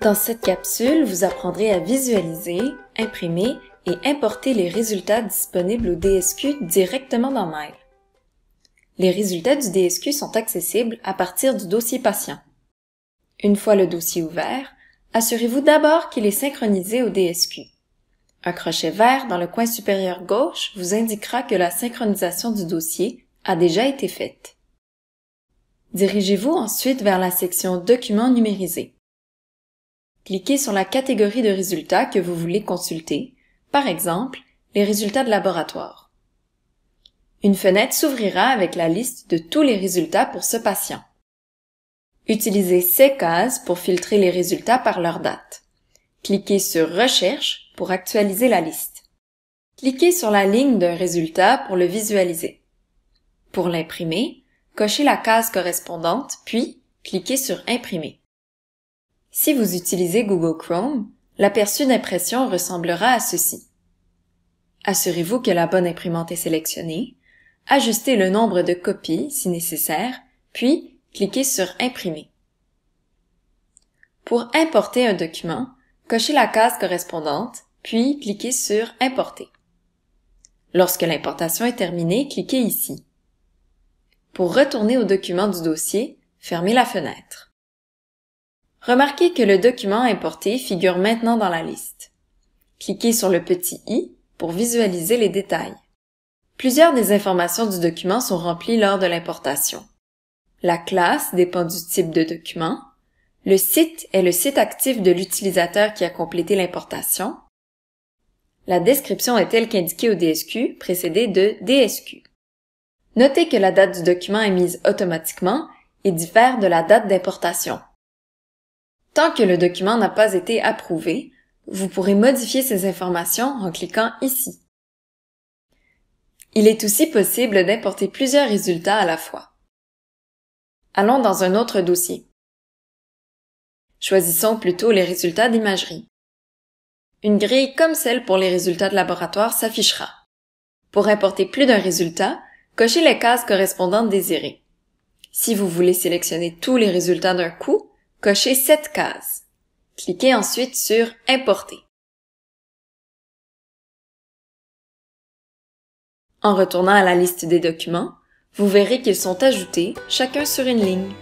Dans cette capsule, vous apprendrez à visualiser, imprimer et importer les résultats disponibles au DSQ directement dans Mail. Les résultats du DSQ sont accessibles à partir du dossier patient. Une fois le dossier ouvert, assurez-vous d'abord qu'il est synchronisé au DSQ. Un crochet vert dans le coin supérieur gauche vous indiquera que la synchronisation du dossier a déjà été faite. Dirigez-vous ensuite vers la section Documents numérisés. Cliquez sur la catégorie de résultats que vous voulez consulter, par exemple les résultats de laboratoire. Une fenêtre s'ouvrira avec la liste de tous les résultats pour ce patient. Utilisez ces cases pour filtrer les résultats par leur date. Cliquez sur Recherche pour actualiser la liste. Cliquez sur la ligne d'un résultat pour le visualiser. Pour l'imprimer, cochez la case correspondante, puis cliquez sur Imprimer. Si vous utilisez Google Chrome, l'aperçu d'impression ressemblera à ceci. Assurez-vous que la bonne imprimante est sélectionnée, ajustez le nombre de copies si nécessaire, puis cliquez sur Imprimer. Pour importer un document, cochez la case correspondante, puis cliquez sur Importer. Lorsque l'importation est terminée, cliquez ici. Pour retourner au document du dossier, fermez la fenêtre. Remarquez que le document importé figure maintenant dans la liste. Cliquez sur le petit i pour visualiser les détails. Plusieurs des informations du document sont remplies lors de l'importation. La classe dépend du type de document. Le site est le site actif de l'utilisateur qui a complété l'importation. La description est telle qu'indiquée au DSQ, précédée de DSQ. Notez que la date du document est mise automatiquement et diffère de la date d'importation. Tant que le document n'a pas été approuvé, vous pourrez modifier ces informations en cliquant ici. Il est aussi possible d'importer plusieurs résultats à la fois. Allons dans un autre dossier. Choisissons plutôt les résultats d'imagerie. Une grille comme celle pour les résultats de laboratoire s'affichera. Pour importer plus d'un résultat, cochez les cases correspondantes désirées. Si vous voulez sélectionner tous les résultats d'un coup, Cochez cette case. Cliquez ensuite sur Importer. En retournant à la liste des documents, vous verrez qu'ils sont ajoutés, chacun sur une ligne.